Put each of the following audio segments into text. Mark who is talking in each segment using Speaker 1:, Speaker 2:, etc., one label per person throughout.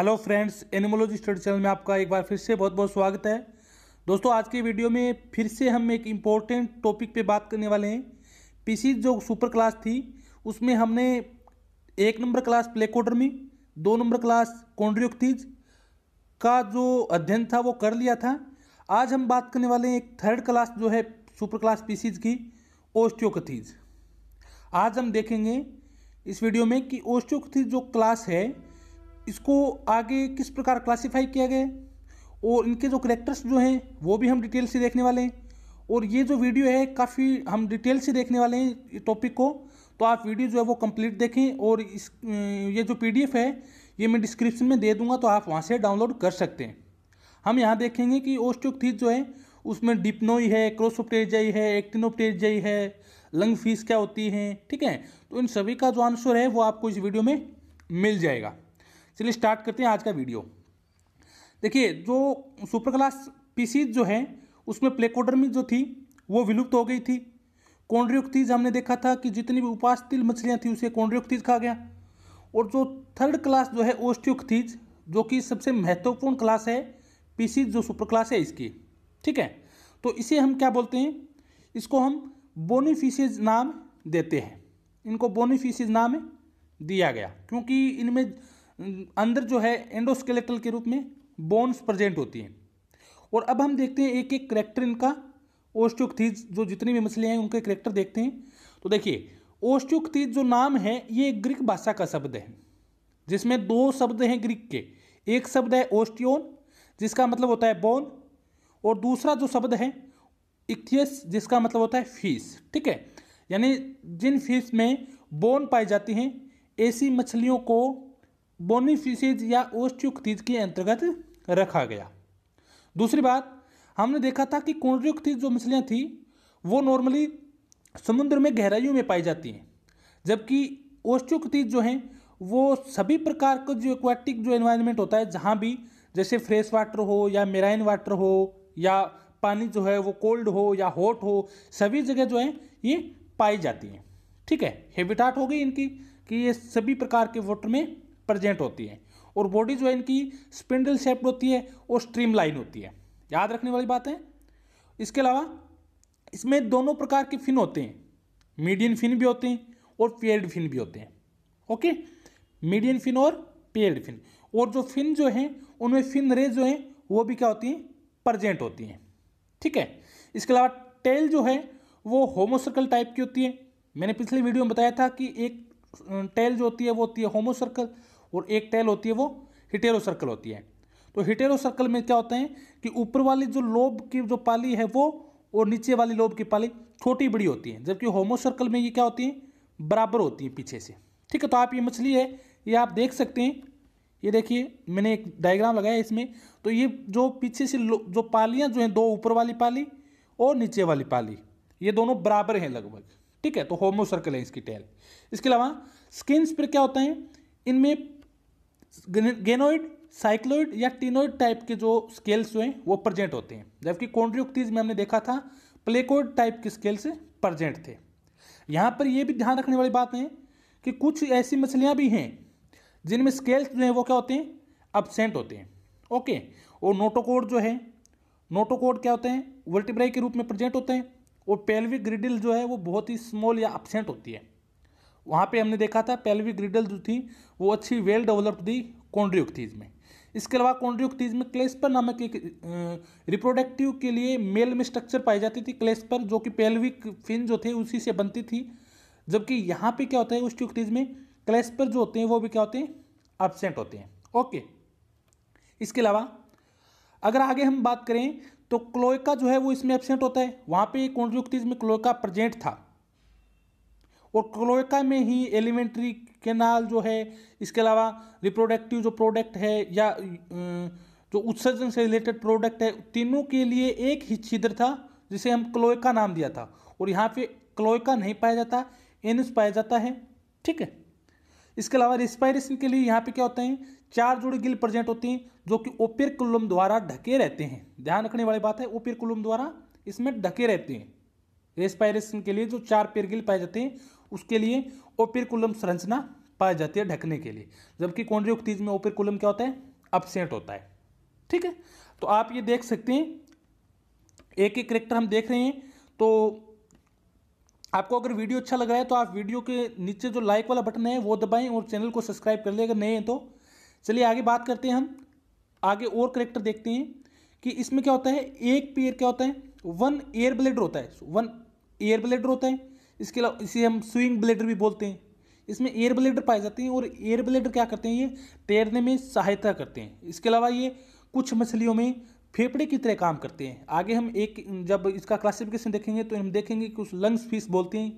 Speaker 1: hello फ्रेंड्स animology study channel में आपका एक बार फिर से बहुत बहुत स्वागत है दोस्तों आज के वीडियो में फिर से हम एक इम्पोर्टेंट टॉपिक पे बात करने वाले हैं पीसीज जो सुपर क्लास थी उसमें हमने एक नंबर क्लास प्लेकोडर्मी दो नंबर क्लास कॉन्ड्रियोक्तीज का जो अध्ययन था वो कर लिया था आज हम बात करने वाले हैं एक थर्ड क्लास जो है सुपर क्लास पीसीज की ओस्टियोकथीज आज हम देखेंगे इस वीडियो में कि ओस्टियोकथीज जो क्लास है इसको आगे किस प्रकार क्लासिफाई किया गया और इनके जो करेक्टर्स जो हैं वो भी हम डिटेल से देखने वाले हैं और ये जो वीडियो है काफ़ी हम डिटेल से देखने वाले हैं टॉपिक को तो आप वीडियो जो है वो कंप्लीट देखें और इस ये जो पीडीएफ है ये मैं डिस्क्रिप्शन में दे दूंगा तो आप वहाँ से डाउनलोड कर सकते हैं हम यहाँ देखेंगे कि ओस्टोकथीज जो है उसमें डिप्नोई है क्रोसोप्टेजाई है एक्टिनोप्टेजाई है लंग फीस क्या होती हैं ठीक है तो इन सभी का जो आंसर है वो आपको इस वीडियो में मिल जाएगा चलिए स्टार्ट करते हैं आज का वीडियो देखिए जो सुपर क्लास पीसीज जो हैं उसमें प्लेकोडर्मी जो थी वो विलुप्त हो गई थी कौंड्रियोक्तीज हमने देखा था कि जितनी भी उपास तिल मछलियाँ थी उसे कौंड्रियोक्तीज खा गया और जो थर्ड क्लास जो है ओस्टियोक्तीज जो कि सबसे महत्वपूर्ण क्लास है पीसीज जो सुपर क्लास है इसकी ठीक है तो इसे हम क्या बोलते हैं इसको हम बोनीफिशेज नाम देते हैं इनको बोनीफिशेज नाम दिया गया क्योंकि इनमें अंदर जो है एंडोस्केलेटल के रूप में बोन्स प्रेजेंट होती हैं और अब हम देखते हैं एक एक करेक्टर इनका ओस्टियोकथीज जो जितनी भी मछलियाँ हैं उनके करेक्टर देखते हैं तो देखिए ओस्टियोक्थीज जो नाम है ये ग्रीक भाषा का शब्द है जिसमें दो शब्द हैं ग्रीक के एक शब्द है ओस्टियोन जिसका मतलब होता है बोन और दूसरा जो शब्द है इक्थियस जिसका मतलब होता है फीस ठीक है यानी जिन फीस में बोन पाई जाती हैं ऐसी मछलियों को बोनीफिसेज या तीज के अंतर्गत रखा गया दूसरी बात हमने देखा था कि कोंड्रियोक्तीज जो मछलियाँ थी वो नॉर्मली समुद्र में गहराइयों में पाई जाती हैं जबकि तीज जो हैं वो सभी प्रकार का जो एक्वाटिक जो एनवायरनमेंट होता है जहाँ भी जैसे फ्रेश वाटर हो या मेराइन वाटर हो या पानी जो है वो कोल्ड हो या हॉट हो सभी जगह जो है ये पाई जाती हैं ठीक है हैबिटाट हो गई इनकी कि ये सभी प्रकार के वाटर में प्रजेंट होती है और बॉडी जो है इनकी स्पिंडल शेप्ड होती है और स्ट्रीम लाइन होती है याद रखने वाली बात है इसके अलावा इसमें दोनों प्रकार के फिन होते हैं मीडियन फिन भी होते हैं और पेयर्ड फिन भी होते हैं ओके मीडियन फिन और पेयर्ड फिन और जो फिन जो हैं उनमें फिन रे जो हैं वो भी क्या होती हैं प्रजेंट होती हैं ठीक है इसके अलावा टेल जो है वो होमोसर्कल टाइप की होती है मैंने पिछले वीडियो में बताया था कि एक टेल जो होती है वो होती है होमोसर्कल और एक टेल होती है वो हिटेरो सर्कल होती है तो हिटेरो सर्कल में क्या होते हैं कि ऊपर वाली जो लोब की जो पाली है वो और नीचे वाली लोब की पाली छोटी बड़ी होती है जबकि होमो सर्कल में ये क्या होती है बराबर होती है पीछे से ठीक है तो आप ये मछली है ये आप देख सकते हैं ये देखिए मैंने एक डायग्राम लगाया इसमें तो ये जो पीछे से जो पालियाँ जो हैं दो ऊपर वाली पाली और नीचे वाली पाली ये दोनों बराबर हैं लगभग ठीक है तो होमो सर्कल है इसकी टेल इसके अलावा स्किन्स पर क्या होता है इनमें गेनोइड साइक्लोइड या टीनोइड टाइप के जो स्केल्स हुए वो प्रजेंट होते हैं जबकि कोंड्रियोक्तीज में हमने देखा था प्लेकोड टाइप के स्केल्स प्रजेंट थे यहाँ पर यह भी ध्यान रखने वाली बात है कि कुछ ऐसी मछलियाँ भी हैं जिनमें स्केल्स जो हैं वो क्या होते हैं अबसेंट होते हैं ओके और नोटोकोड जो है नोटोकोड क्या होते हैं वर्टिब्राई के रूप में प्रजेंट होते हैं और पेल्विक ग्रिडिल जो है वो बहुत ही स्मॉल या अपसेंट होती है वहाँ पे हमने देखा था पेल्विक ग्रिडल जो थी वो अच्छी वेल डेवलप्ड थी कॉन्ड्रियोक्टीज में इसके अलावा कॉन्ड्रियोक्टीज में क्लेस्पर नामक एक रिप्रोडक्टिव के लिए मेल में स्ट्रक्चर पाई जाती थी क्लेस्पर जो कि पेल्विक फिन जो थे उसी से बनती थी जबकि यहाँ पे क्या होता है ओस्टियोक्टीज में क्लेस्पर जो होते हैं वो भी क्या होते हैं एबसेंट होते हैं ओके इसके अलावा अगर आगे हम बात करें तो क्लोएका जो है वो इसमें एबसेंट होता है वहाँ पे कॉन्ड्रियोक्टीज में क्लोएका प्रजेंट था और क्लोएका में ही एलिमेंट्री केनाल जो है इसके अलावा रिप्रोडक्टिव जो प्रोडक्ट है या जो उत्सर्जन से रिलेटेड प्रोडक्ट है तीनों के लिए एक ही छिद्र था जिसे हम क्लोएका नाम दिया था और यहाँ पे क्लोएका नहीं पाया जाता एनस पाया जाता है ठीक है इसके अलावा रिस्पायरेशन के लिए यहाँ पे क्या होते हैं चार जोड़े गिल प्रेजेंट होते हैं जो कि ओपिर कुलम द्वारा ढके रहते हैं ध्यान रखने वाली बात है ओपिर कुलम द्वारा इसमें ढके रहते हैं रेस्पायरेशन के लिए जो चार पेयर गिल पाए जाते हैं उसके लिए ओपिरकुलम संरचना पाई जाती है ढकने के लिए जबकि कौनरी उक्तीज में ओपिरकुलम क्या होता है अपसेट होता है ठीक है तो आप ये देख सकते हैं एक एक करेक्टर हम देख रहे हैं तो आपको अगर वीडियो अच्छा लग रहा है तो आप वीडियो के नीचे जो लाइक वाला बटन है वो दबाएं और चैनल को सब्सक्राइब कर लें अगर नए हैं तो चलिए आगे बात करते हैं हम आगे और करेक्टर देखते हैं कि इसमें क्या होता है एक पेयर क्या होता है वन एयर ब्लेडर होता है वन एयर ब्लेडर होता है इसके अलावा इसे हम स्विंग ब्लेडर भी बोलते हैं इसमें एयर ब्लेडर पाए जाते हैं और एयर ब्लेडर क्या करते हैं ये तैरने में सहायता करते हैं इसके अलावा ये कुछ मछलियों में फेफड़े की तरह काम करते हैं आगे हम एक जब इसका क्लासिफिकेशन देखेंगे तो हम देखेंगे कि उस लंग्स फिश बोलते हैं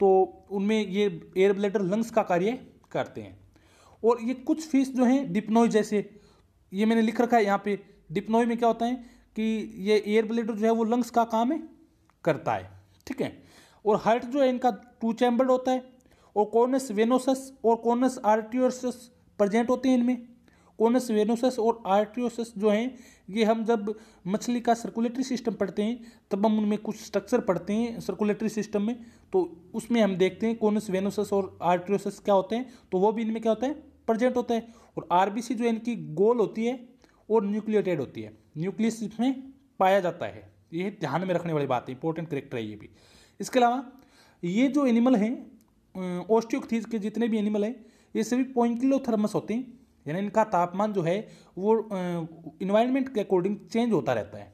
Speaker 1: तो उनमें ये एयर ब्लेडर लंग्स का कार्य करते हैं और ये कुछ फिश जो हैं डिप्नोई जैसे ये मैंने लिख रखा है यहाँ पे डिप्नोई में क्या होता है कि ये एयर ब्लेडर जो है वो लंग्स का काम है करता है ठीक है और हर्ट जो है इनका टू चैम्बर्ड होता है और कॉर्नस वेनोसस और कॉर्नस आर्टियोसस प्रजेंट होते हैं इनमें कॉनस वेनोसस और आर्टियोसस जो हैं ये हम जब मछली का सर्कुलेटरी सिस्टम पढ़ते हैं तब हम उनमें कुछ स्ट्रक्चर पढ़ते हैं सर्कुलेटरी सिस्टम में तो उसमें हम देखते हैं कॉनस वेनोसस और आर्टियोसस क्या होते हैं तो वो भी इनमें क्या होता है प्रजेंट होता है और सी जो इनकी गोल होती है और न्यूक्लियोटेड होती है न्यूक्लियस इसमें पाया जाता है ये ध्यान में रखने वाली बात है इंपॉर्टेंट करेक्टर है ये भी इसके अलावा ये जो एनिमल हैं ओस्टियोथीज के जितने भी एनिमल हैं ये सभी पॉइंटिलोथर्मस होते हैं यानी इनका तापमान जो है वो इन्वायरमेंट के अकॉर्डिंग चेंज होता रहता है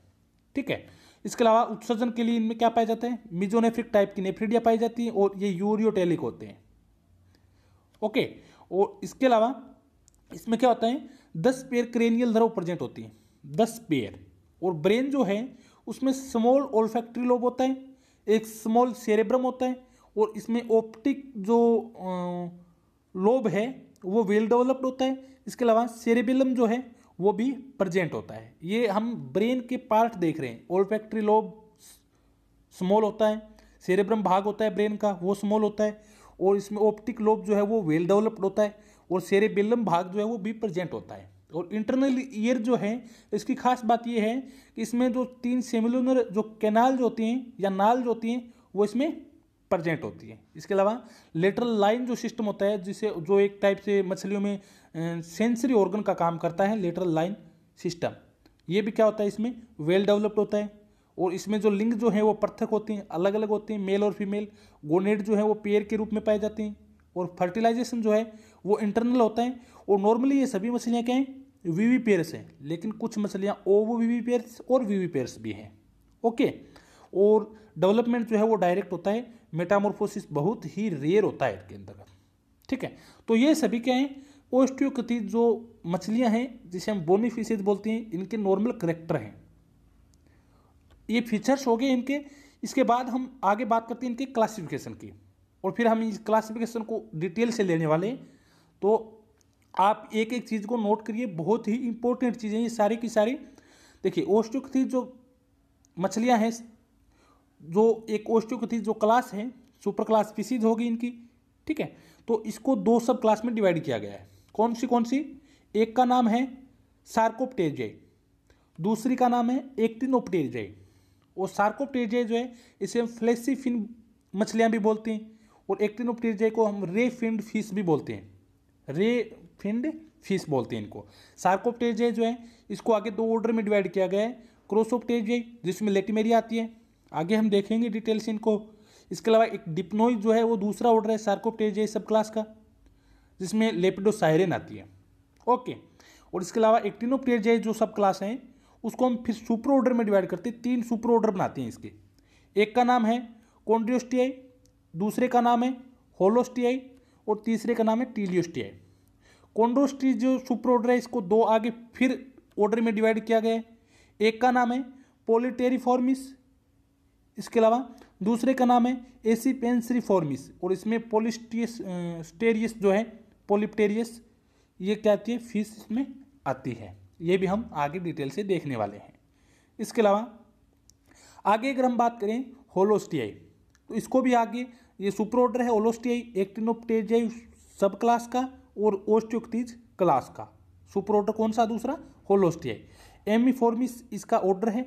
Speaker 1: ठीक है इसके अलावा उत्सर्जन के लिए इनमें क्या पाए जाते हैं मिजोनेफ्रिक टाइप की नेफ्रिडिया पाई जाती है और ये यूरियोटेलिक होते हैं ओके और इसके अलावा इसमें क्या होता है दस पेयर क्रेनियल धरो प्रजेंट होती है दस पेयर और ब्रेन जो है उसमें स्मॉल ओल्फैक्ट्री लोब होता है एक स्मॉल सेरेब्रम होता है और इसमें ऑप्टिक जो लोब है वो वेल डेवलप्ड होता है इसके अलावा सेरेबिलम जो है वो भी प्रजेंट होता है ये हम ब्रेन के पार्ट देख रहे हैं ओल्फैक्ट्री लोब स्मॉल होता है सेरेब्रम भाग होता है ब्रेन का वो स्मॉल होता है और इसमें ऑप्टिक लोब जो है वो वेल डेवलप्ड होता है और सेरेबिलम भाग जो है वो भी प्रजेंट होता है और इंटरनल ईयर जो है इसकी खास बात यह है कि इसमें जो तीन सेमिलोनर जो कैनाल जो होती हैं या नाल जो होती हैं वो इसमें प्रजेंट होती है इसके अलावा लेटरल लाइन जो सिस्टम होता है जिसे जो एक टाइप से मछलियों में सेंसरी ऑर्गन का काम करता है लेटरल लाइन सिस्टम ये भी क्या होता है इसमें वेल डेवलप्ड होता है और इसमें जो लिंग जो है वो पृथक होते हैं अलग अलग होते हैं मेल और फीमेल गोनेट जो है वो पेयर के रूप में पाए जाते हैं और फर्टिलाइजेशन जो है वो इंटरनल होता है और नॉर्मली ये सभी मछलियाँ क्या हैं वीवी पेयर्स हैं लेकिन कुछ मछलियाँ ओवो वीवी पेयर्स और वीवी पेयर्स भी हैं ओके और डेवलपमेंट जो है वो डायरेक्ट होता है मेटामोरफोसिस बहुत ही रेयर होता है इसके अंदर ठीक है तो ये सभी क्या हैं ओस्टियोकथित जो मछलियाँ हैं जिसे हम बोनी फिशेज बोलते हैं इनके नॉर्मल करेक्टर हैं ये फीचर्स हो गए इनके इसके बाद हम आगे बात करते हैं इनके क्लासिफिकेशन की और फिर हम इस क्लासिफिकेशन को डिटेल से लेने वाले तो आप एक एक चीज़ को नोट करिए बहुत ही इंपॉर्टेंट चीज़ें ये सारी की सारी देखिए ओस्टोकथी जो मछलियाँ हैं जो एक ओस्टोकथी जो क्लास है सुपर क्लास स्पीसीज होगी इनकी ठीक है तो इसको दो सब क्लास में डिवाइड किया गया है कौन सी कौन सी एक का नाम है सार्कोप्टेजे दूसरी का नाम है एक्टिनोप्टेजे और सार्कोप्टेजे जो है इसे हम फ्लेसी फिन मछलियाँ भी बोलते हैं और एक्टिनोप्टीजे को हम रे फिंड फिश भी बोलते हैं रे फिंड फिश बोलते हैं इनको सार्कोप्टेजे जो है इसको आगे दो ऑर्डर में डिवाइड किया गया है क्रोसोप्टेजे जिसमें लेटिमेरी आती है आगे हम देखेंगे डिटेल्स इनको इसके अलावा एक डिप्नोइड जो है वो दूसरा ऑर्डर है सार्कोप्टेजे सब क्लास का जिसमें लेपिडोसायरन आती है ओके और इसके अलावा एक्टिनोप्टेजे जो सब क्लास हैं उसको हम फिर सुपर ऑर्डर में डिवाइड करते हैं तीन सुपर ऑर्डर बनाते हैं इसके एक का नाम है कॉन्ड्रियोस्टियाई दूसरे का नाम है होलोस्टियाई और तीसरे का नाम है टीलियोस्टियाई कोंडोस्टी जो सुपर ऑर्डर है इसको दो आगे फिर ऑर्डर में डिवाइड किया गया है एक का नाम है पोलिटेरीफॉर्मिस इसके अलावा दूसरे का नाम है एसी पेंसरीफॉर्मिस और इसमें पोलिस्टियस स्टेरियस जो है पोलिप्टेरियस ये क्या आती है फीस इसमें आती है ये भी हम आगे डिटेल से देखने वाले हैं इसके अलावा आगे अगर हम बात करें होलोस्टियाई तो इसको भी आगे ये सुपर ऑर्डर है ओलोस्टियाई एक्टिनोप्टेजाई सब क्लास का और ओस्टियोक्टीज क्लास का सुपर ऑर्डर कौन सा दूसरा होलोस्टियाई फॉर्मिस इसका ऑर्डर है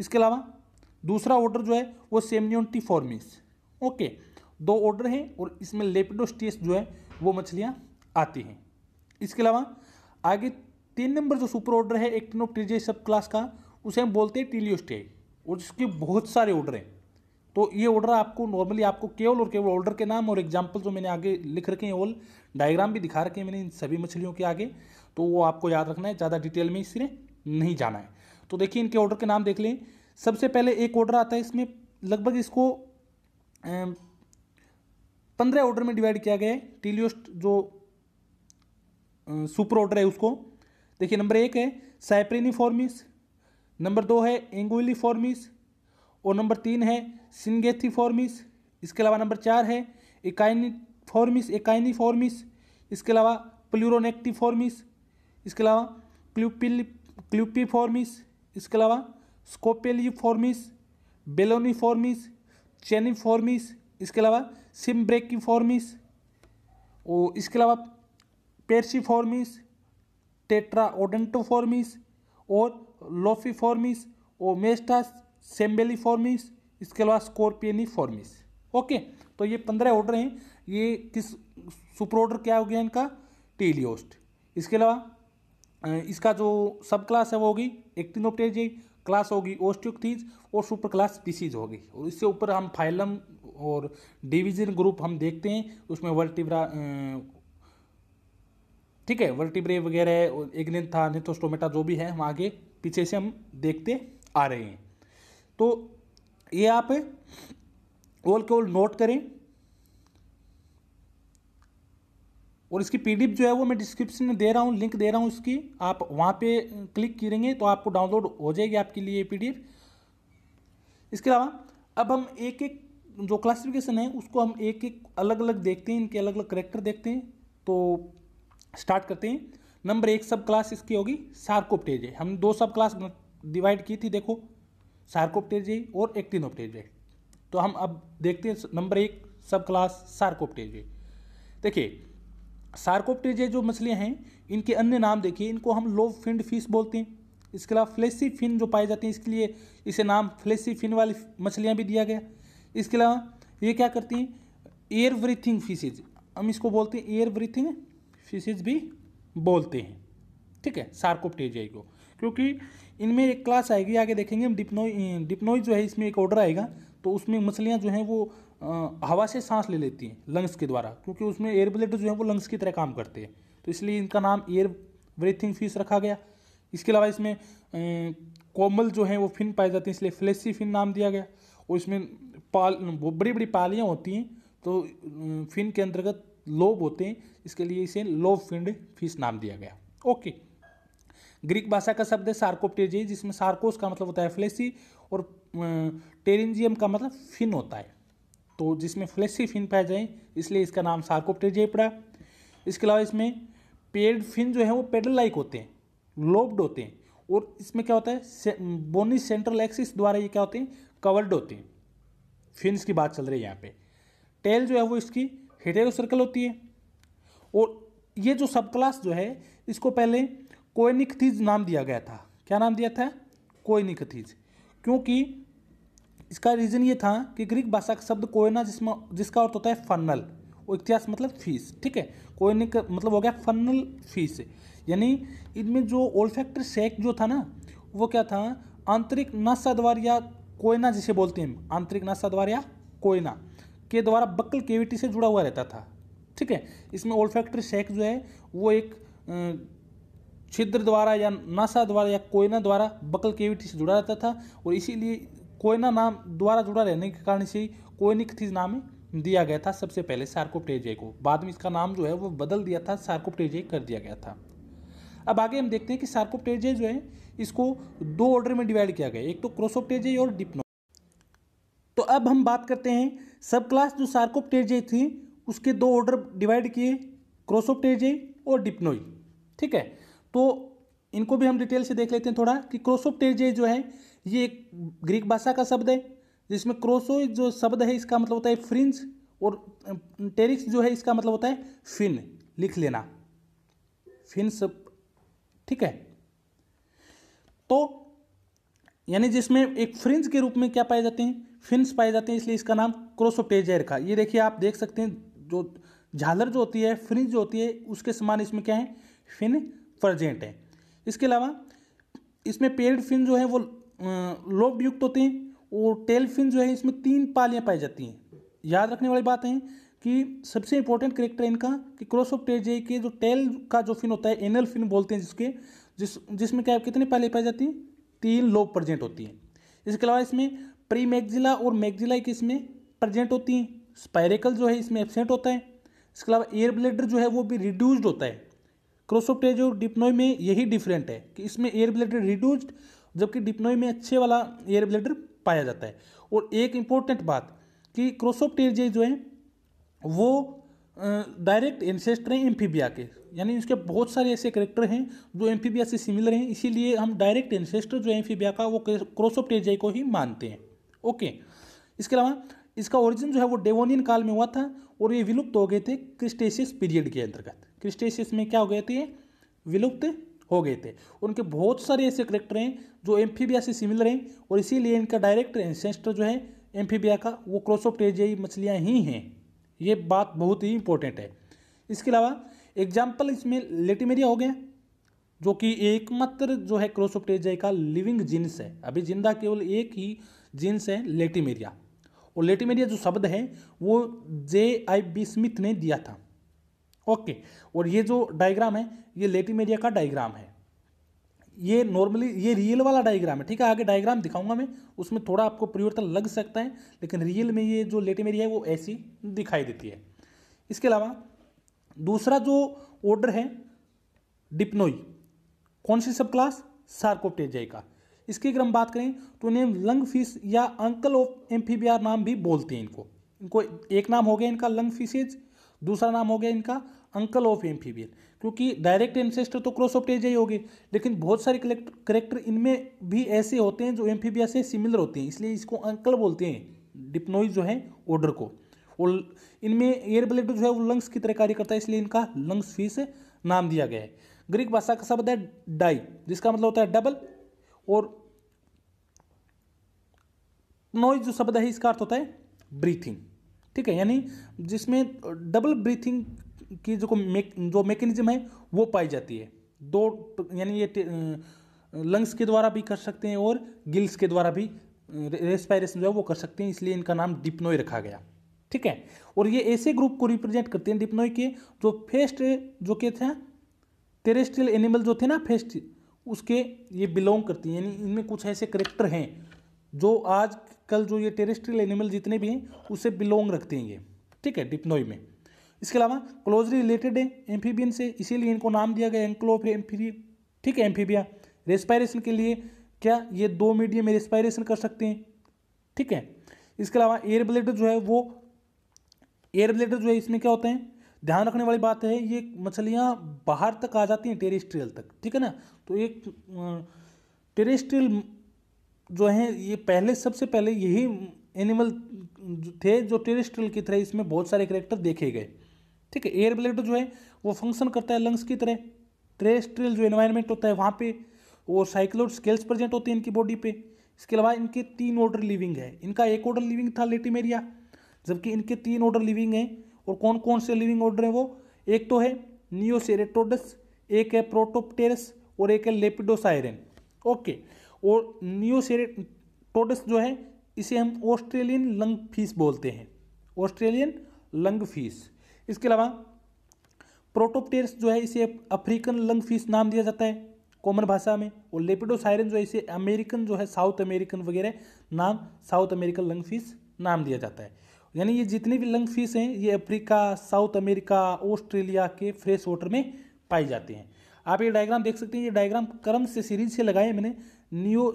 Speaker 1: इसके अलावा दूसरा ऑर्डर जो है वो सेमनियोटी फॉर्मिस ओके दो ऑर्डर हैं और इसमें लेपिडोस्टियस जो है वो मछलियाँ आती हैं इसके अलावा आगे तीन नंबर जो सुपर ऑर्डर है एक्टिनोपटेज सब क्लास का उसे हम बोलते हैं टीलियोस्टियाई और जिसके बहुत सारे ऑर्डर हैं तो ये ऑर्डर आपको नॉर्मली आपको केवल और केवल ऑर्डर के नाम और एग्जाम्पल जो मैंने आगे लिख रखे हैं ऑल डायग्राम भी दिखा रखे हैं मैंने इन सभी मछलियों के आगे तो वो आपको याद रखना है ज़्यादा डिटेल में इसमें नहीं जाना है तो देखिए इनके ऑर्डर के नाम देख लें सबसे पहले एक ऑर्डर आता है इसमें लगभग इसको पंद्रह ऑर्डर में डिवाइड किया गया है टीलियोस्ट जो सुपर ऑर्डर है उसको देखिए नंबर एक है साइप्रेनी फॉर्मिस नंबर दो है एंगुली फॉर्मिस और नंबर तीन है सिंगेथीफॉर्मिस इसके अलावा नंबर चार है इकाइनीफॉर्मिस फॉर्मिस इसके अलावा प्लूरोनेक्टिफॉर्मिस इसके अलावा क्ल्यूपिल क्ल्यूपीफॉर्मिस इसके अलावा स्कोपेलिफॉर्मिस बेलोनीफॉर्मिस चेनिफॉर्मिस इसके अलावा सिम्ब्रेकीफॉर्मिस और इसके अलावा पेर्सीफॉर्मिस टेट्राओडेंटोफॉर्मिस और लोफीफॉर्मिस और मेस्टास सेम्बेली फॉर्मिस इसके अलावा स्कॉर्पियनी फॉर्मिस ओके तो ये पंद्रह ऑर्डर हैं ये किस सुपर ऑर्डर क्या हो गया इनका टेलियोस्ट इसके अलावा इसका जो सब क्लास है वो होगी एक्टिनोप्टेजी क्लास होगी ओस्टियोक्टीज और सुपर क्लास स्पीसीज होगी और इससे ऊपर हम फाइलम और डिवीजन ग्रुप हम देखते हैं उसमें वर्टिब्रा ठीक है वर्टिब्रे वगैरह एग्नेथा नेथोस्टोमेटा जो भी है हम आगे पीछे से हम देखते आ रहे हैं तो ये आप ओल के ओल नोट करें और इसकी पीडीएफ जो है वो मैं डिस्क्रिप्शन में दे रहा हूँ लिंक दे रहा हूँ इसकी आप वहाँ पे क्लिक करेंगे तो आपको डाउनलोड हो जाएगी आपके लिए पीडीएफ इसके अलावा अब हम एक एक जो क्लासिफिकेशन है उसको हम एक एक अलग अलग देखते हैं इनके अलग अलग करेक्टर देखते हैं तो स्टार्ट करते हैं नंबर एक सब क्लास इसकी होगी है हम दो सब क्लास डिवाइड की थी देखो सार्कोप्टेजी और एक्टिनोप्टेजे तो हम अब देखते हैं नंबर एक सब क्लास सार्कोप्टेजे देखिए सार्कोप्टेजे जो मछलियाँ हैं इनके अन्य नाम देखिए इनको हम लो फिंड फिश बोलते हैं इसके अलावा फ्लेसी फिन जो पाए जाते हैं इसके लिए इसे नाम फ्लेसी फिन वाली मछलियाँ भी दिया गया इसके अलावा ये क्या करती हैं एयर ब्रीथिंग फिशेज हम इसको बोलते हैं एयर ब्रीथिंग फिशेज भी बोलते हैं ठीक है सार्कोप्टेजिया को क्योंकि इनमें एक क्लास आएगी आगे देखेंगे हम डिप्नोई डिप्नोई जो है इसमें एक ऑर्डर आएगा तो उसमें मछलियाँ जो हैं वो आ, हवा से सांस ले लेती हैं लंग्स के द्वारा क्योंकि उसमें एयर ब्लेडर जो है वो लंग्स की तरह काम करते हैं तो इसलिए इनका नाम एयर ब्रीथिंग फिश रखा गया इसके अलावा इसमें कोमल जो है वो फिन पाए जाते हैं इसलिए फ्लेसी फिन नाम दिया गया और इसमें पाल बड़ी बड़ी पालियाँ होती हैं तो फिन के अंतर्गत लोब होते हैं इसके लिए इसे लोब फिंड फिश नाम दिया गया ओके ग्रीक भाषा का शब्द है सार्कोप्टेजी जिसमें सार्कोस का मतलब होता है फ्लेसी और टेरेंजियम का मतलब फिन होता है तो जिसमें फ्लेसी फिन पाए जाए इसलिए इसका नाम सार्कोप्टेजी पड़ा इसके अलावा इसमें पेड फिन जो है वो पेडल लाइक होते हैं लोब्ड होते हैं और इसमें क्या होता है से, बोनी सेंट्रल एक्सिस द्वारा ये क्या होते हैं कवर्ड होते हैं फिन्स की बात चल रही है यहाँ पे टेल जो है वो इसकी हेटेरो सर्कल होती है और ये जो सब क्लास जो है इसको पहले कोयनिकथीज नाम दिया गया था क्या नाम दिया था कोयनिकथीज क्योंकि इसका रीज़न ये था कि ग्रीक भाषा का शब्द कोयना जिसमें जिसका अर्थ होता है फनल और इतिहास मतलब फीस ठीक है कोयनिक मतलब हो गया फनल फीस यानी इनमें जो ओल्फैक्ट्री सेक जो था ना वो क्या था आंतरिक नशा द्वार या कोयना जिसे बोलते हैं आंतरिक नशा द्वार या कोयना के द्वारा बक्कल केविटी से जुड़ा हुआ रहता था ठीक है इसमें ओल्फैक्ट्री सेक जो है वो एक छिद्र द्वारा या नासा द्वारा या कोयना द्वारा बकल केविटी से जुड़ा रहता था और इसीलिए कोयना नाम द्वारा जुड़ा रहने के कारण इसे थी नाम दिया गया था सबसे पहले सार्कोप्टेजे को बाद में इसका नाम जो है वो बदल दिया था सार्कोप्टेजे कर दिया गया था अब आगे हम देखते हैं कि सार्कोप्टेजे जो है इसको दो ऑर्डर में डिवाइड किया गया एक तो क्रोसोप्टेजे और डिप्नो तो अब हम बात करते हैं सब क्लास जो सार्कोप्टेजे थी उसके दो ऑर्डर डिवाइड किए क्रोसोप्टेजे और डिप्नोई ठीक है तो इनको भी हम डिटेल से देख लेते हैं थोड़ा कि क्रोसोप्टेजे जो है ये एक ग्रीक भाषा का शब्द है जिसमें क्रोसो जो शब्द है इसका मतलब होता है फ्रिंज और टेरिक्स जो है इसका मतलब होता है फिन लिख लेना फिन सब ठीक है तो यानी जिसमें एक फ्रिंज के रूप में क्या पाए जाते हैं फिन्स पाए जाते हैं इसलिए इसका नाम क्रोसोपेजर का ये देखिए आप देख सकते हैं जो झालर जो होती है फ्रिंज जो होती है उसके समान इसमें क्या है फिन फर्जेंट हैं इसके अलावा इसमें पेड फिन जो है वो लोब युक्त होते हैं और टेल फिन जो है इसमें तीन पालियाँ पाई जाती हैं याद रखने वाली बात है कि सबसे इंपॉर्टेंट करेक्टर इनका कि क्रॉस ऑफ टेजे के जो टेल का जो फिन होता है एनल फिन बोलते हैं जिसके जिस जिसमें क्या कितनी पालियाँ पाई जाती हैं तीन लोब प्रजेंट होती हैं इसके अलावा इसमें प्री मैगजिला और मैगजिला की इसमें प्रजेंट होती हैं स्पायरेकल जो है इसमें एबसेंट होता है इसके अलावा एयर ब्लेडर जो है वो भी रिड्यूस्ड होता है और डिप्नोई में यही डिफरेंट है कि इसमें एयर ब्लेडर रिड्यूस्ड जबकि डिप्नोई में अच्छे वाला एयर ब्लेडर पाया जाता है और एक इम्पोर्टेंट बात कि क्रोसोप्टेजे जो है वो डायरेक्ट एनसेस्टर हैं एम्फीबिया के यानी इसके बहुत सारे ऐसे करेक्टर हैं जो एम्फीबिया से सिमिलर हैं इसीलिए हम डायरेक्ट एनसेस्टर जो है एम्फीबिया का वो क्रोसोप्टेजे को ही मानते हैं ओके इसके अलावा इसका ओरिजिन जो है वो डेवोनियन काल में हुआ था और ये विलुप्त हो गए थे क्रिस्टेशियस पीरियड के अंतर्गत क्रिस्टेशियस में क्या हो गए थे विलुप्त हो गए थे उनके बहुत सारे ऐसे करेक्टर हैं जो एम्फीबिया से सिमिलर हैं और इसीलिए इनका डायरेक्ट एंसेस्टर जो है एम्फीबिया का वो क्रोसोप्टेजियाई मछलियाँ ही हैं ये बात बहुत ही इंपॉर्टेंट है इसके अलावा एग्जाम्पल इसमें लेटिमेरिया हो गया जो कि एकमात्र जो है क्रोसोप्टेजियाई का लिविंग जीन्स है अभी जिंदा केवल एक ही जीन्स है लेटिमेरिया और लेटिमेरिया जो शब्द है वो जे आई बी स्मिथ ने दिया था ओके और ये जो डायग्राम है ये लेटी एरिया का डायग्राम है ये नॉर्मली ये रियल वाला डायग्राम है ठीक है आगे डायग्राम दिखाऊंगा मैं उसमें थोड़ा आपको परिवर्तन लग सकता है लेकिन रियल में ये जो लेटी एरिया है वो ऐसी दिखाई देती है इसके अलावा दूसरा जो ऑर्डर है डिप्नोई कौन सी सब क्लास सार्कोप्टेजाई का इसकी अगर हम बात करें तो इन्हें लंग फिश या अंकल ऑफ एम्फीबिया नाम भी बोलते हैं इनको इनको एक नाम हो गया इनका लंग फिशेज दूसरा नाम हो गया इनका अंकल ऑफ एम्फीबियन क्योंकि डायरेक्ट एनसेस्टर तो क्रॉस ऑफ टेजा ही होगी लेकिन बहुत सारे करेक्टर इनमें भी ऐसे होते हैं जो एम्फीबिया से सिमिलर होते हैं इसलिए इसको अंकल बोलते हैं डिप्नोइ जो है ऑर्डर को और इनमें एयर ब्लेड जो है वो लंग्स की तरह कार्य करता है इसलिए इनका लंग्स फिश नाम दिया गया है ग्रीक भाषा का शब्द है डाई जिसका मतलब होता है डबल और नॉइज जो शब्द है इसका अर्थ होता है ब्रीथिंग ठीक है यानी जिसमें डबल ब्रीथिंग की जो मेक जो मेकेनिज्म है वो पाई जाती है दो यानी ये लंग्स के द्वारा भी कर सकते हैं और गिल्स के द्वारा भी रेस्पायरेशन जो है वो कर सकते हैं इसलिए इनका नाम डिप्नोई रखा गया ठीक है और ये ऐसे ग्रुप को रिप्रेजेंट करते हैं डिप्नोई के जो फेस्ट जो के थे टेरेस्ट्रियल एनिमल जो थे ना फेस्ट उसके ये बिलोंग करती हैं यानी इनमें कुछ ऐसे करेक्टर हैं जो आज कल जो ये टेरेस्ट्रियल एनिमल जितने भी हैं उसे बिलोंग रखते हैं ये ठीक है डिप्नोई में इसके अलावा क्लोजली रिलेटेड है एम्फीबियन से इसीलिए इनको नाम दिया गया एंक्लो फिर ठीक है एम्फीबिया रेस्पायरेशन के लिए क्या ये दो मीडियम रेस्पायरेशन कर सकते हैं ठीक है इसके अलावा एयर ब्लेडर जो है वो एयर ब्लेडर जो है इसमें क्या होते हैं ध्यान रखने वाली बात है ये मछलियाँ बाहर तक आ जाती हैं टेरेस्ट्रियल तक ठीक है ना तो एक टेरेस्ट्रियल जो है ये पहले सबसे पहले यही एनिमल थे जो टेरेस्ट्रियल की तरह इसमें बहुत सारे करेक्टर देखे गए ठीक है एयर ब्लेड जो है वो फंक्शन करता है लंग्स की तरह ट्रेस्ट्रियल जो एनवायरमेंट होता है वहाँ पे और साइक्लोड स्केल्स प्रेजेंट होते हैं इनकी बॉडी पे इसके अलावा इनके तीन ऑर्डर लिविंग है इनका एक ऑर्डर लिविंग था लेटीमेरिया जबकि इनके तीन ऑर्डर लिविंग हैं और कौन कौन से लिविंग ऑर्डर हैं वो एक तो है नियोसेरेटोडस एक है प्रोटोपटेरस और एक है लेपिडोसायरन ओके और नियोसेरेटोडस जो है इसे हम ऑस्ट्रेलियन लंग फीस बोलते हैं ऑस्ट्रेलियन लंग फीस इसके अलावा प्रोटोप्टेरस जो है इसे अफ्रीकन लंग फिश नाम दिया जाता है कॉमन भाषा में और लेपिडोसायरन जो है इसे अमेरिकन जो है साउथ अमेरिकन वगैरह नाम साउथ अमेरिकन लंग फिश नाम दिया जाता है यानी ये जितनी भी लंग फिश हैं ये अफ्रीका साउथ अमेरिका ऑस्ट्रेलिया के फ्रेश वाटर में पाई जाती हैं आप ये डायग्राम देख सकते हैं ये डायग्राम क्रम से सीरीज से लगाए मैंने न्यू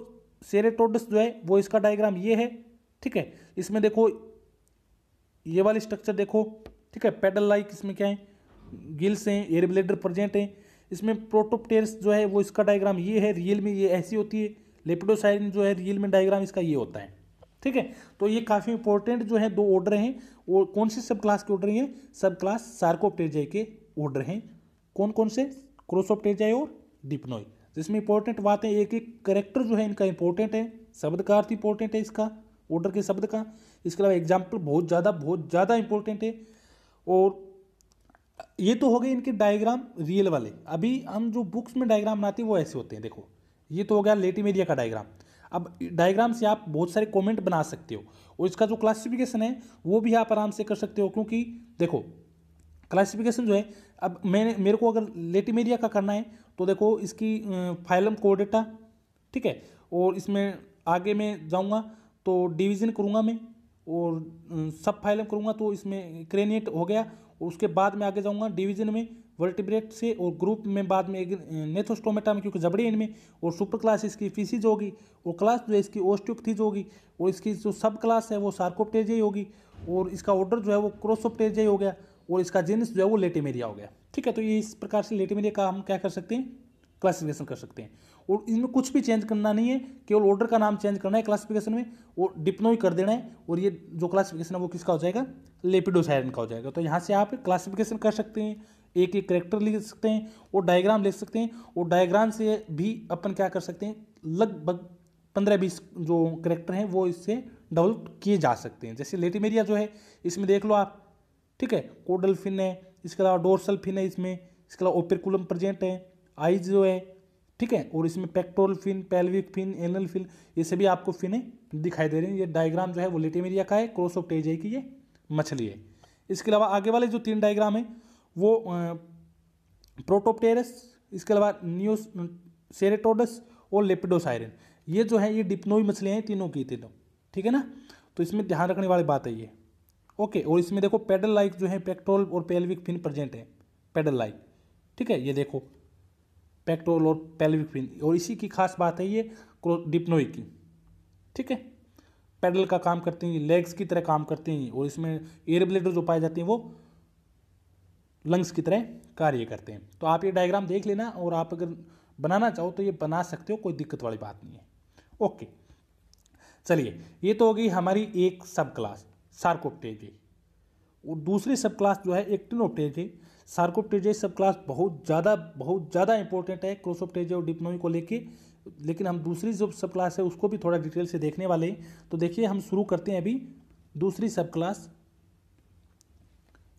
Speaker 1: सेरेटोडस जो है वो इसका डायग्राम ये है ठीक है इसमें देखो ये वाली स्ट्रक्चर देखो ठीक है पेडल लाइक इसमें क्या है गिल्स हैं एयर ब्लेडर प्रजेंट हैं इसमें प्रोटोपटेरस जो है वो इसका डायग्राम ये है रियल में ये ऐसी होती है लेपिडोसाइरिन जो है रियल में डायग्राम इसका ये होता है ठीक है तो ये काफ़ी इंपॉर्टेंट जो है दो ऑर्डर हैं और कौन से सब क्लास के ऑर्डर हैं सब क्लास सार्कोपटेजय के ऑर्डर हैं कौन कौन से क्रोसोपटेजय और डिपनोई जिसमें इंपॉर्टेंट बात है एक एक करेक्टर जो है इनका इंपॉर्टेंट है शब्द का अर्थ इंपॉर्टेंट है इसका ऑर्डर के शब्द का इसके अलावा एग्जाम्पल बहुत ज़्यादा बहुत ज़्यादा इंपॉर्टेंट है और ये तो हो गए इनके डायग्राम रियल वाले अभी हम जो बुक्स में डायग्राम बनाते हैं वो ऐसे होते हैं देखो ये तो हो गया लेटिम एरिया का डायग्राम अब डायग्राम से आप बहुत सारे कमेंट बना सकते हो और इसका जो क्लासिफिकेशन है वो भी आप आराम से कर सकते हो क्योंकि देखो क्लासिफिकेशन जो है अब मैंने मेरे को अगर लेटिम एरिया का करना है तो देखो इसकी फाइलम कोडेटा ठीक है और इसमें आगे मैं जाऊँगा तो डिवीज़न करूँगा मैं और सब फाइलम करूँगा तो इसमें क्रेनेट हो गया और उसके बाद में आगे जाऊँगा डिवीजन में वर्टिब्रेट से और ग्रुप में बाद में नेथोस्टोमेटा में क्योंकि जबड़े इनमें और सुपर क्लास इसकी फीसिज होगी और क्लास जो है इसकी ओस्टियोपथीज होगी और इसकी जो सब क्लास है वो सार्कोपटेजिया होगी और इसका ऑर्डर जो है वो क्रोसोपटेजिया हो गया और इसका जीनस जो है वो लेटेमेरिया हो गया ठीक है तो ये इस प्रकार से लेटेमेरिया का हम क्या कर सकते हैं क्लासिफिकेशन कर सकते हैं और इनमें कुछ भी चेंज करना नहीं है केवल ऑर्डर का नाम चेंज करना है क्लासिफिकेशन में और डिप्नोई कर देना है और ये जो क्लासिफिकेशन है वो किसका हो जाएगा लेपिडोसायरन का हो जाएगा तो यहाँ से आप क्लासिफिकेशन कर सकते हैं एक एक करेक्टर लिख सकते हैं और डायग्राम लिख सकते हैं और डायग्राम से भी अपन क्या कर सकते हैं लगभग पंद्रह बीस जो करेक्टर हैं वो इससे डेवलप किए जा सकते हैं जैसे लेटिमेरिया जो है इसमें देख लो आप ठीक है कोडल फिन है इसके अलावा डोरसल फिन है इसमें इसके अलावा ओपरकुलम प्रजेंट है आइज जो है ठीक है और इसमें pectoral fin pelvic fin anal fin ये सभी आपको फिने दिखाई दे रही हैं ये डायग्राम जो है वो लेटेमेरिया का है क्रॉस ऑफ टेजे की ये मछली है इसके अलावा आगे वाले जो तीन डायग्राम है वो प्रोटोपटेरस इसके अलावा न्यूस सेरेटोडस और लेपिडोसायरन ये जो है ये डिप्नोई मछलियाँ हैं तीनों की तीनों ठीक है ना तो इसमें ध्यान रखने वाली बात है ये ओके और इसमें देखो पेडल लाइक जो है पेक्टोल और पेल्विक फिन प्रजेंट है पेडल लाइक ठीक है ये देखो पेक्टोरल और पेल्विक फिन और इसी की खास बात है ये डिप्नोई की ठीक है पैडल का काम करते हैं लेग्स की तरह काम करते हैं और इसमें एयर ब्लेडर जो पाए जाते हैं वो लंग्स की तरह कार्य करते हैं तो आप ये डायग्राम देख लेना और आप अगर बनाना चाहो तो ये बना सकते हो कोई दिक्कत वाली बात नहीं है ओके चलिए ये तो हो गई हमारी एक सब क्लास सार्कोप्टेजी और दूसरी सब क्लास जो है एक्टिनोप्टेजी सार्कोप्टेजे सब क्लास बहुत ज़्यादा बहुत ज़्यादा इंपॉर्टेंट है क्रोसोप्टेजे और डिप्नोई को लेके लेकिन हम दूसरी जो सब क्लास है उसको भी थोड़ा डिटेल से देखने वाले हैं तो देखिए हम शुरू करते हैं अभी दूसरी सब क्लास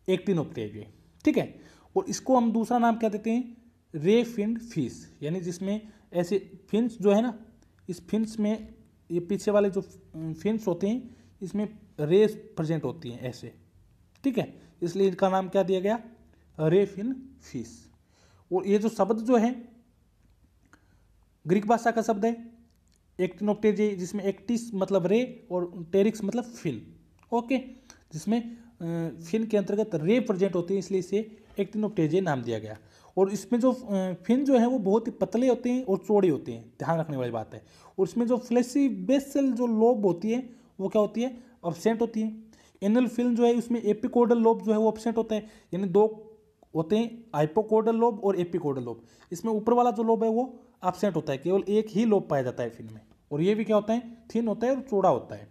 Speaker 1: एक्टिनोप्टेजे ठीक है और इसको हम दूसरा नाम क्या देते हैं रे फिन फिश यानी जिसमें ऐसे फिंस जो है ना इस फिंस में ये पीछे वाले जो फिंस होते हैं इसमें रेस प्रेजेंट होती हैं ऐसे ठीक है इसलिए इनका नाम क्या दिया गया रेफ इन फीस और ये जो शब्द जो है ग्रीक भाषा का शब्द है एक्टिनोप्टेजे जिसमें एक्टिस मतलब रे और टेरिक्स मतलब फिन ओके जिसमें फिन के अंतर्गत रे प्रेजेंट होती है इसलिए इसे एक्टिनोप्टेजे नाम दिया गया और इसमें जो फिन जो है वो बहुत ही पतले होते हैं और चौड़े होते हैं ध्यान रखने वाली बात है और इसमें जो फ्लैसी बेसल जो लोब होती है वो क्या होती है अपसेंट होती है एनल फिल्म जो है उसमें एपिकोडल लोब जो है वो अपसेंट होता है यानी दो होते हैं आइपोकोडल लोब और एपिकोडल लोब इसमें ऊपर वाला जो लोब है वो एबसेंट होता है केवल एक ही लोब पाया जाता है फिन में और ये भी क्या होता है थिन होता है और चौड़ा होता है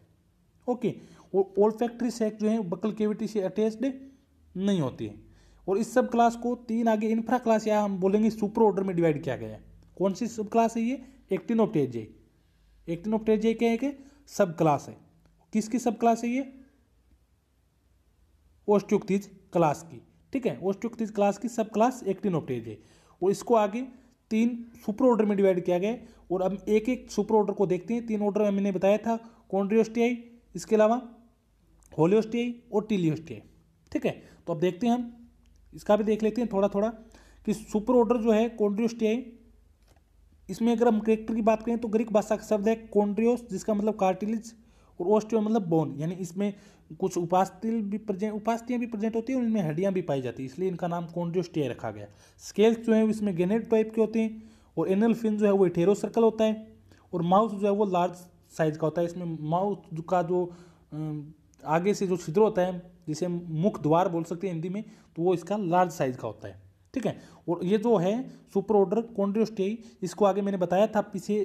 Speaker 1: ओके और ओल्ड फैक्ट्री सेक जो है बकल केविटी से अटैच्ड नहीं होती है और इस सब क्लास को तीन आगे इन्फ्रा क्लास या हम बोलेंगे सुपर ऑर्डर में डिवाइड किया गया है कौन सी सब क्लास है ये एक्टिनोप्टेजे एक्टिनोप्टेजे क्या है कि सब क्लास है किसकी सब क्लास है ये ओस्ट्योक्तीज क्लास की ठीक है ओस्टियोक्तिज क्लास की सब क्लास एक्टिन ऑप्टेज है और इसको आगे तीन सुपर ऑर्डर में डिवाइड किया गया और अब एक एक सुपर ऑर्डर को देखते हैं तीन ऑर्डर मैंने बताया था कॉन्ड्रियोस्टियाई इसके अलावा होलियोस्टियाई और टीलियोस्टियाई ठीक है तो अब देखते हैं हम इसका भी देख लेते हैं थोड़ा थोड़ा कि सुपर ऑर्डर जो है कॉन्ड्रियोस्टियाई इसमें अगर हम करेक्टर की बात करें तो ग्रीक भाषा का शब्द है कॉन्ड्रियोस जिसका मतलब कार्टिलिज और ओस्टियो मतलब बोन यानी इसमें कुछ उपास्तिल भी प्रेजेंट उपास्तियाँ भी प्रेजेंट होती हैं और इनमें हड्डियाँ भी पाई जाती हैं इसलिए इनका नाम कॉन्ड्रोस्टिया रखा गया स्केल्स जो है इसमें गेनेट टाइप के होते हैं और एनल फिन जो है वो इटेरो सर्कल होता है और माउथ जो है वो लार्ज साइज का होता है इसमें माउथ का जो आगे से जो छिद्र होता है जिसे मुख द्वार बोल सकते हैं हिंदी में तो वो इसका लार्ज साइज का होता है ठीक है और ये जो है सुपर ऑर्डर कॉन्ड्रोस्टियाई इसको आगे मैंने बताया था पीछे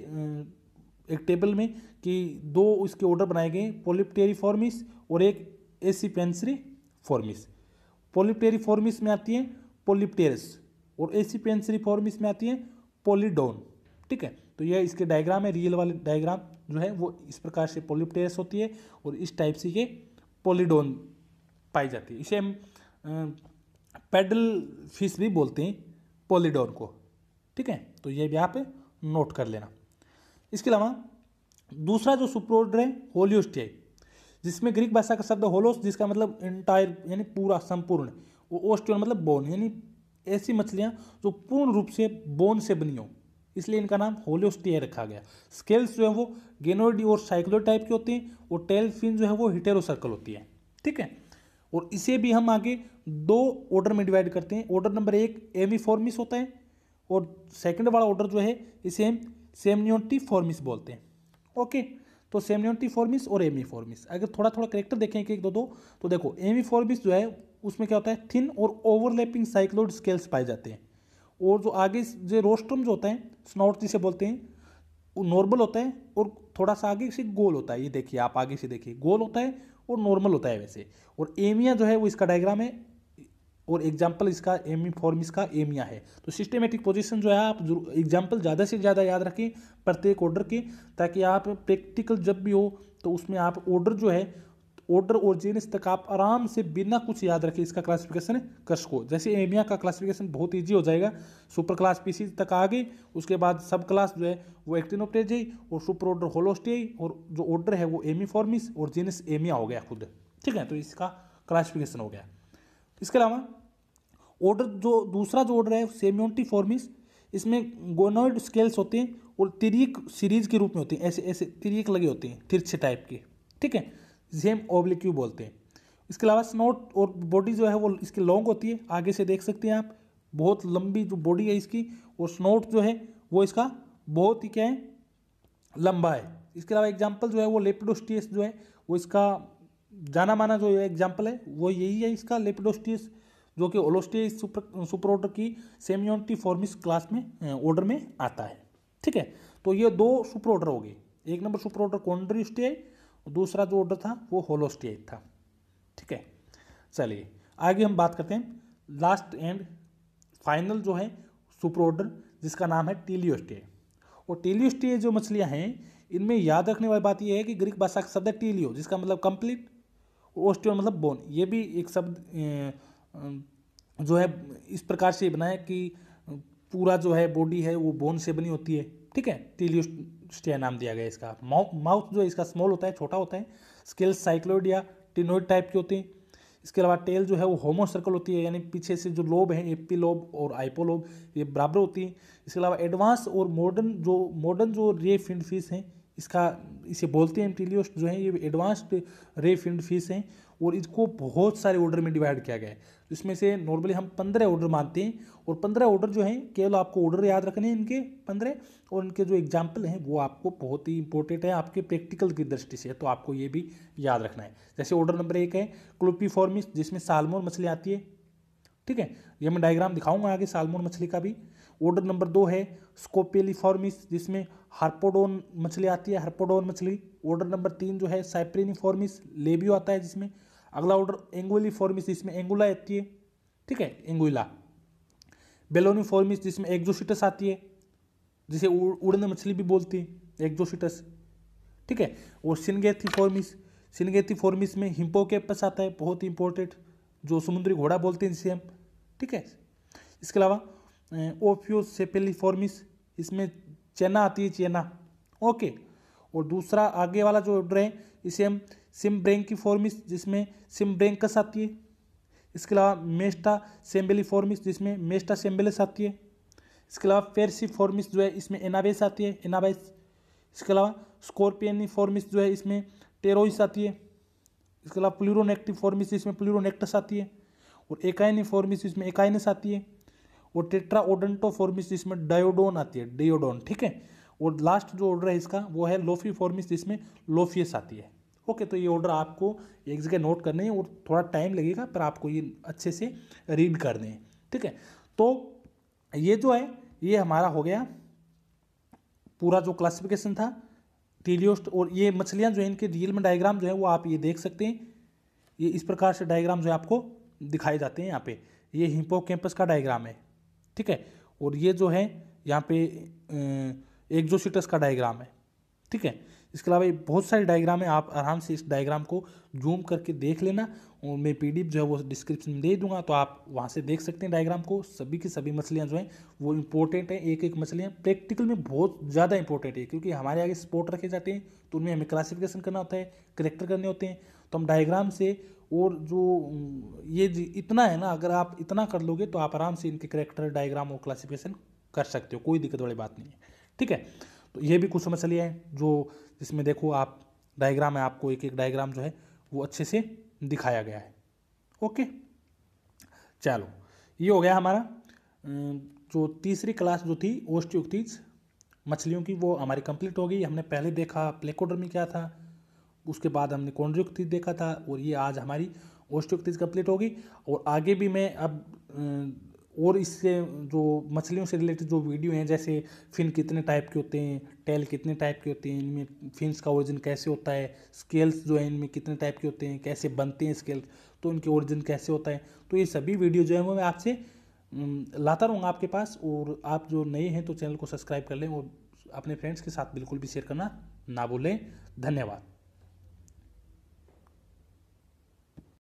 Speaker 1: एक टेबल में कि दो उसके ऑर्डर बनाए गए पोलिप्टेरी फॉर्मिस और एक एसीपेंसरी फॉर्मिस पोलिप्टेरी फॉर्मिस में आती है पोलिप्टेरस और एसीपेंसरी फॉर्मिस में आती है पोलिडोन ठीक है तो यह इसके डायग्राम है रियल वाले डायग्राम जो है वो इस प्रकार से पोलिप्टेरस होती है और इस टाइप से ये पोलिडोन पाई जाती है इसे हम पेडल फिश भी बोलते हैं पोलिडोन को ठीक है तो ये भी आप नोट कर लेना इसके अलावा दूसरा जो सुप्रोडर है होलियोस्टियाई जिसमें ग्रीक भाषा का शब्द होलोस जिसका मतलब इंटायर यानी पूरा संपूर्ण वो ओस्टियोन मतलब बोन यानी ऐसी मछलियाँ जो पूर्ण रूप से बोन से बनी हो इसलिए इनका नाम होलियोस्टिया रखा गया स्केल्स जो है वो गेनोडी और साइक्लो टाइप के होते हैं और टेल फिन जो है वो हिटेरो सर्कल होती है ठीक है और इसे भी हम आगे दो ऑर्डर में डिवाइड करते हैं ऑर्डर नंबर एक एमी होता है और सेकेंड वाला ऑर्डर जो है इसे हम सेमनियोटी फॉर्मिस बोलते हैं ओके तो सेमनियोटी फॉर्मिस और एमी फॉर्मिस अगर थोड़ा थोड़ा करेक्टर देखें एक दो दो तो देखो एमी फॉर्मिस जो है उसमें क्या होता है थिन और ओवरलैपिंग साइक्लोड स्केल्स पाए जाते हैं और जो आगे जो रोस्ट्रम जो होता है स्नोट जिसे बोलते हैं वो नॉर्मल होता है और थोड़ा सा आगे से गोल होता है ये देखिए आप आगे से देखिए गोल होता है और नॉर्मल होता है वैसे और एमिया जो है वो इसका डायग्राम है और एग्जाम्पल इसका एमी फॉर्म e इसका एमिया e है तो सिस्टमेटिक पोजिशन जो है आप एग्जाम्पल ज़्यादा से ज़्यादा याद रखें प्रत्येक ऑर्डर के ताकि आप प्रैक्टिकल जब भी हो तो उसमें आप ऑर्डर जो है ऑर्डर और जेनिस तक आप आराम से बिना कुछ याद रखें इसका क्लासिफिकेशन कर सको जैसे एमिया e का क्लासिफिकेशन बहुत ईजी हो जाएगा सुपर क्लास सी तक आ गई उसके बाद सब क्लास जो है वो एक्टिनोप्टेजी और सुपर ऑर्डर होलोस्टे और जो ऑर्डर है वो एमी फॉर्मिस और जेनिस एमिया हो गया खुद ठीक है तो इसका क्लासिफिकेशन हो गया इसके अलावा ऑर्डर जो दूसरा जो ऑर्डर है सेम्योन्टी फॉर्मिस इसमें गोनोइड स्केल्स होते हैं और तिरिक सीरीज के रूप में होते हैं ऐसे ऐसे तिरिक लगे होते हैं तिरछे टाइप के ठीक है जेम ओब्लिक्यू बोलते हैं इसके अलावा स्नोट और बॉडी जो है वो इसकी लॉन्ग होती है आगे से देख सकते हैं आप बहुत लंबी जो बॉडी है इसकी और स्नोट जो है वो इसका बहुत ही क्या है लंबा है इसके अलावा एग्जाम्पल जो है वो लेपिडोस्टियस जो है वो इसका जाना माना जो एग्जाम्पल है वो यही है इसका लेपिडोस्टियस जो कि ओलोस्टे सुपर ऑर्डर की सेमियोटी फॉर्मिस क्लास में ऑर्डर में आता है ठीक है तो ये दो सुपर ऑर्डर हो गए एक नंबर सुपर ऑर्डर कॉन्ड्रिस्टे दूसरा जो ऑर्डर था वो होलोस्टे था ठीक है चलिए आगे हम बात करते हैं लास्ट एंड फाइनल जो है सुपर ऑर्डर जिसका नाम है टीलियोस्टे और टीलियोस्टे जो मछलियाँ हैं इनमें याद रखने वाली बात यह है कि ग्रीक भाषा का शब्द है टीलियो जिसका मतलब कंप्लीट ओस्टियो मतलब बोन ये भी एक शब्द जो है इस प्रकार से बनाया कि पूरा जो है बॉडी है वो बोन से बनी होती है ठीक है टीलियोस्टिया नाम दिया गया इसका माउथ माउथ जो इसका स्मॉल होता है छोटा होता है स्केल साइक्लोइड या टिनोइड टाइप के होते हैं इसके अलावा टेल जो है वो होमो सर्कल होती है यानी पीछे से जो लोब हैं एपी लोब और आइपो लोब ये बराबर होती हैं इसके अलावा एडवांस और मॉडर्न जो मॉडर्न जो रे फिंड फिश हैं इसका इसे बोलते हैं टीलियोस्ट जो है ये एडवांस्ड रे फिंड फिश हैं और इसको बहुत सारे ऑर्डर में डिवाइड किया गया है तो इसमें से नॉर्मली हम पंद्रह ऑर्डर मानते हैं और पंद्रह ऑर्डर जो हैं केवल आपको ऑर्डर याद रखने हैं इनके पंद्रह और इनके जो एग्जाम्पल हैं वो आपको बहुत ही इंपॉर्टेंट है आपके प्रैक्टिकल की दृष्टि से तो आपको ये भी याद रखना है जैसे ऑर्डर नंबर एक है क्लोपीफॉर्मिस जिसमें सालमोन मछली आती है ठीक है ये मैं डायग्राम दिखाऊंगा आगे सालमोन मछली का भी ऑर्डर नंबर दो है स्कोपेलीफॉर्मिस जिसमें हार्पोडोन मछली आती है हार्पोडोन मछली ऑर्डर नंबर तीन जो है साइप्रेनिफॉर्मिस लेबियो आता है जिसमें अगला ऑर्डर एंगुली फॉर्मिस इसमें एंगुला आती है ठीक है एंगुला बेलोनी फॉर्मिस जिसमें एक्जोसिटस आती है जिसे उड़न मछली भी बोलती है एक्जोसिटस ठीक है और सिनगेथी फॉर्मिस सिनगेथी फॉर्मिस में हिम्पोकेपस आता है बहुत इंपॉर्टेंट जो समुद्री घोड़ा बोलते हैं जिसे हम ठीक है इसके अलावा ओफियो सेपेली फॉर्मिस इसमें चेना आती है चेना ओके और दूसरा आगे वाला जो ऑर्डर है इसे हम सिम ब्रेंक की फॉर्मिस जिसमें सिम आती है इसके अलावा मेस्टा सेम्बेली फॉर्मिस जिसमें मेस्टा सेम्बेलस आती है इसके अलावा फेरसी फॉर्मिस जो है इसमें एनाबेस आती है एनावेस इसके अलावा स्कॉर्पियनी फॉर्मिस जो है इसमें टेरोइस आती है इसके अलावा प्लूरोनेक्टिव फॉर्मिस जिसमें प्लूरोनेक्टस आती है और एकाइनी फॉर्मिस जिसमें एकाइनस आती है और टेट्रा ओडेंटो फॉर्मिस जिसमें डायोडोन आती है डिओडोन ठीक है और लास्ट जो ऑर्डर है इसका वो है लोफी फॉर्मिस जिसमें लोफियस आती है ओके तो ये ऑर्डर आपको एक जगह नोट करने हैं और थोड़ा टाइम लगेगा पर आपको ये अच्छे से रीड करने हैं ठीक है तो ये जो है ये हमारा हो गया पूरा जो क्लासिफिकेशन था टीलियोस्ट और ये मछलियाँ जो है इनके रियल में डायग्राम जो है वो आप ये देख सकते हैं ये इस प्रकार से डायग्राम जो है आपको दिखाए जाते हैं यहाँ पे ये हिम्पो कैंपस का डायग्राम है ठीक है और ये जो है यहाँ पे एग्जोसिटस का डायग्राम है ठीक है इसके अलावा बहुत सारे डायग्राम है आप आराम से इस डायग्राम को जूम करके देख लेना और मैं पी जो है वो डिस्क्रिप्शन में दे दूंगा तो आप वहाँ से देख सकते हैं डायग्राम को सभी की सभी मछलियाँ जो हैं वो इंपॉर्टेंट हैं एक एक मछलियाँ प्रैक्टिकल में बहुत ज़्यादा इंपॉर्टेंट है क्योंकि हमारे आगे स्पोर्ट रखे जाते हैं तो उनमें हमें क्लासिफिकेशन करना होता है करेक्टर करने होते हैं तो हम डायग्राम से और जो ये इतना है ना अगर आप इतना कर लोगे तो आप आराम से इनके करेक्टर डायग्राम और क्लासिफिकेशन कर सकते हो कोई दिक्कत वाली बात नहीं है ठीक है तो ये भी कुछ समझ चलिए जो जिसमें देखो आप डायग्राम है आपको एक एक डायग्राम जो है वो अच्छे से दिखाया गया है ओके चलो ये हो गया हमारा जो तीसरी क्लास जो थी ओस्टियोक्तीज मछलियों की वो हमारी कंप्लीट हो गई हमने पहले देखा प्लेकोडर्मी क्या था उसके बाद हमने कोंड्रियोक्तीज देखा था और ये आज हमारी ओस्टियोक्तीज कंप्लीट होगी और आगे भी मैं अब और इससे जो मछलियों से रिलेटेड जो वीडियो हैं जैसे फिन कितने टाइप के होते हैं टेल कितने टाइप के होते हैं इनमें फिन्स का ओरिजिन कैसे होता है स्केल्स जो है इनमें कितने टाइप के होते हैं कैसे बनते हैं स्केल्स तो इनके ओरिजिन कैसे होता है तो ये सभी वीडियो जो है वो मैं आपसे लाता रहूँगा आपके पास और आप जो नए हैं तो चैनल को सब्सक्राइब कर लें और अपने फ्रेंड्स के साथ बिल्कुल भी शेयर करना ना भूलें धन्यवाद